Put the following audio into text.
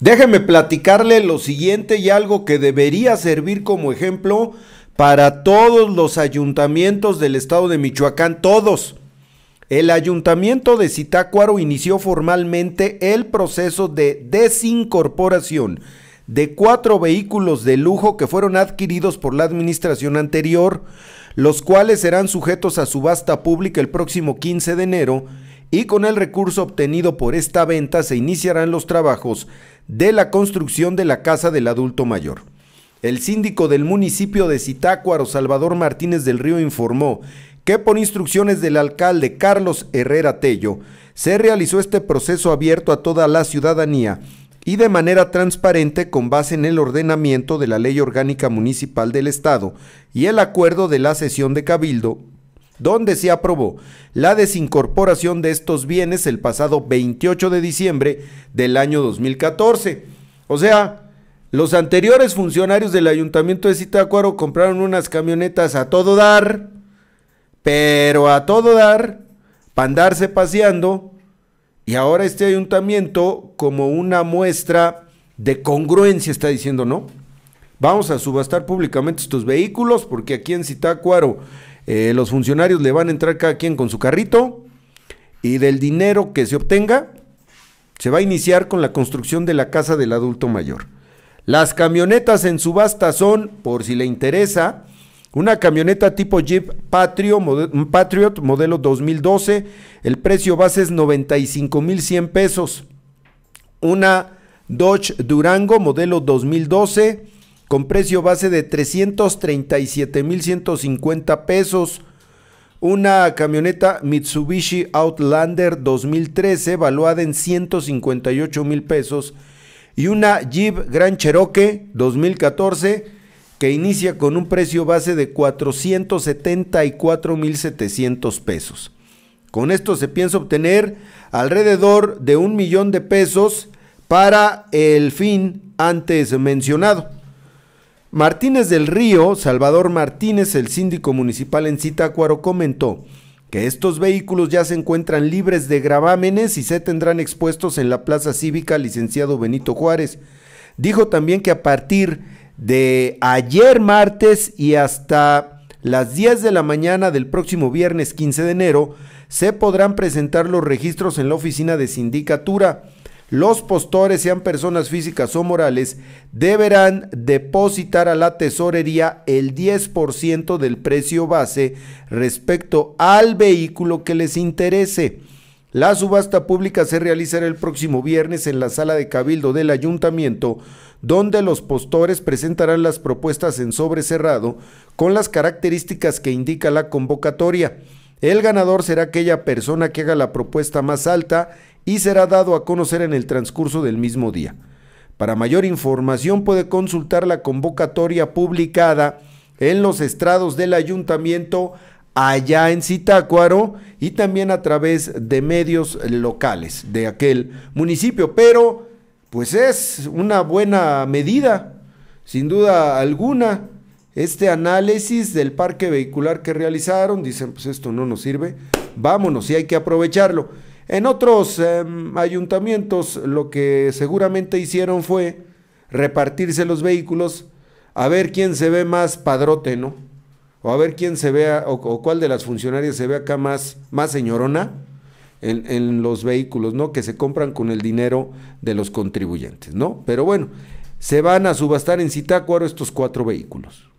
Déjeme platicarle lo siguiente y algo que debería servir como ejemplo para todos los ayuntamientos del estado de Michoacán, todos. El ayuntamiento de citácuaro inició formalmente el proceso de desincorporación de cuatro vehículos de lujo que fueron adquiridos por la administración anterior, los cuales serán sujetos a subasta pública el próximo 15 de enero y con el recurso obtenido por esta venta se iniciarán los trabajos de la construcción de la casa del adulto mayor. El síndico del municipio de Citácuaro, Salvador Martínez del Río, informó que por instrucciones del alcalde Carlos Herrera Tello, se realizó este proceso abierto a toda la ciudadanía y de manera transparente con base en el ordenamiento de la Ley Orgánica Municipal del Estado y el acuerdo de la sesión de Cabildo donde se aprobó la desincorporación de estos bienes el pasado 28 de diciembre del año 2014. O sea, los anteriores funcionarios del ayuntamiento de Citácuaro compraron unas camionetas a todo dar, pero a todo dar, para andarse paseando, y ahora este ayuntamiento, como una muestra de congruencia, está diciendo, no, vamos a subastar públicamente estos vehículos, porque aquí en Citácuaro... Eh, los funcionarios le van a entrar cada quien con su carrito y del dinero que se obtenga se va a iniciar con la construcción de la casa del adulto mayor. Las camionetas en subasta son, por si le interesa, una camioneta tipo Jeep Patriot modelo 2012, el precio base es 95,100 pesos. Una Dodge Durango modelo 2012, con precio base de 337.150 pesos. Una camioneta Mitsubishi Outlander 2013 valuada en 158 mil pesos. Y una Jeep Grand Cherokee 2014 que inicia con un precio base de $474,700 pesos. Con esto se piensa obtener alrededor de un millón de pesos para el fin antes mencionado. Martínez del Río, Salvador Martínez, el síndico municipal en Citácuaro, comentó que estos vehículos ya se encuentran libres de gravámenes y se tendrán expuestos en la Plaza Cívica licenciado Benito Juárez. Dijo también que a partir de ayer martes y hasta las 10 de la mañana del próximo viernes 15 de enero, se podrán presentar los registros en la oficina de sindicatura los postores, sean personas físicas o morales, deberán depositar a la tesorería el 10% del precio base respecto al vehículo que les interese. La subasta pública se realizará el próximo viernes en la sala de cabildo del ayuntamiento, donde los postores presentarán las propuestas en sobre cerrado con las características que indica la convocatoria. El ganador será aquella persona que haga la propuesta más alta y será dado a conocer en el transcurso del mismo día. Para mayor información puede consultar la convocatoria publicada en los estrados del ayuntamiento allá en Citácuaro, y también a través de medios locales de aquel municipio. Pero, pues es una buena medida, sin duda alguna. Este análisis del parque vehicular que realizaron, dicen, pues esto no nos sirve, vámonos y hay que aprovecharlo. En otros em, ayuntamientos lo que seguramente hicieron fue repartirse los vehículos a ver quién se ve más padrote, ¿no? O a ver quién se vea, o, cuál de las funcionarias se ve acá más, más señorona en, en, los vehículos, ¿no? Que se compran con el dinero de los contribuyentes, ¿no? Pero bueno, se van a subastar en Citácuaro estos cuatro vehículos.